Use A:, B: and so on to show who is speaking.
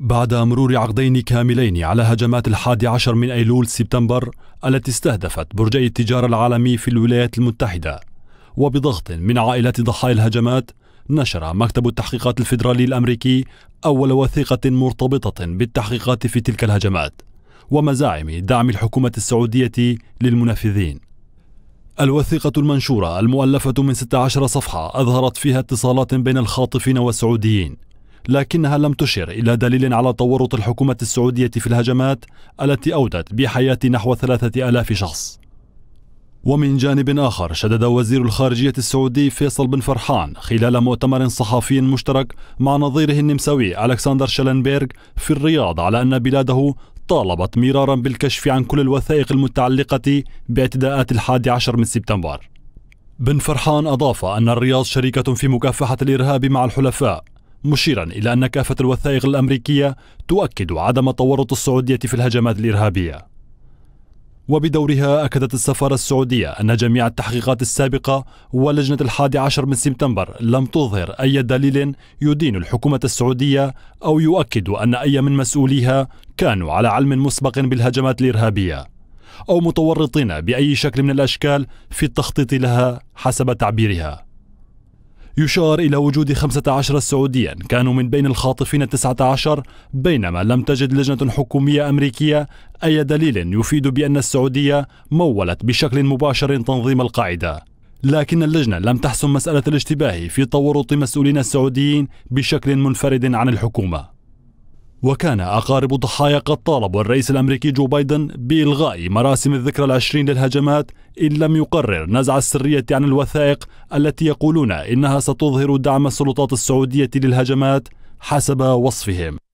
A: بعد مرور عقدين كاملين على هجمات الحادي عشر من أيلول سبتمبر التي استهدفت برجي التجارة العالمي في الولايات المتحدة وبضغط من عائلات ضحايا الهجمات نشر مكتب التحقيقات الفيدرالي الأمريكي أول وثيقة مرتبطة بالتحقيقات في تلك الهجمات ومزاعم دعم الحكومة السعودية للمنفذين الوثيقة المنشورة المؤلفة من 16 صفحة أظهرت فيها اتصالات بين الخاطفين والسعوديين لكنها لم تشر إلى دليل على تورط الحكومة السعودية في الهجمات التي أودت بحياة نحو ثلاثة آلاف شخص ومن جانب آخر شدد وزير الخارجية السعودي فيصل بن فرحان خلال مؤتمر صحفي مشترك مع نظيره النمساوي ألكسندر شلنبيرغ في الرياض على أن بلاده طالبت مرارا بالكشف عن كل الوثائق المتعلقة باعتداءات الحادي عشر من سبتمبر بن فرحان أضاف أن الرياض شريكة في مكافحة الإرهاب مع الحلفاء مشيرا إلى أن كافة الوثائق الأمريكية تؤكد عدم تورط السعودية في الهجمات الإرهابية وبدورها أكدت السفارة السعودية أن جميع التحقيقات السابقة ولجنة الحادي عشر من سبتمبر لم تظهر أي دليل يدين الحكومة السعودية أو يؤكد أن أي من مسؤوليها كانوا على علم مسبق بالهجمات الإرهابية أو متورطين بأي شكل من الأشكال في التخطيط لها حسب تعبيرها يشار إلى وجود 15 سعوديا كانوا من بين الخاطفين 19 بينما لم تجد لجنة حكومية أمريكية أي دليل يفيد بأن السعودية مولت بشكل مباشر تنظيم القاعدة لكن اللجنة لم تحسم مسألة الاشتباه في تورط مسؤولين السعوديين بشكل منفرد عن الحكومة وكان أقارب الضحايا قد طالبوا الرئيس الأمريكي جو بايدن بإلغاء مراسم الذكرى العشرين للهجمات إن لم يقرر نزع السرية عن الوثائق التي يقولون إنها ستظهر دعم السلطات السعودية للهجمات حسب وصفهم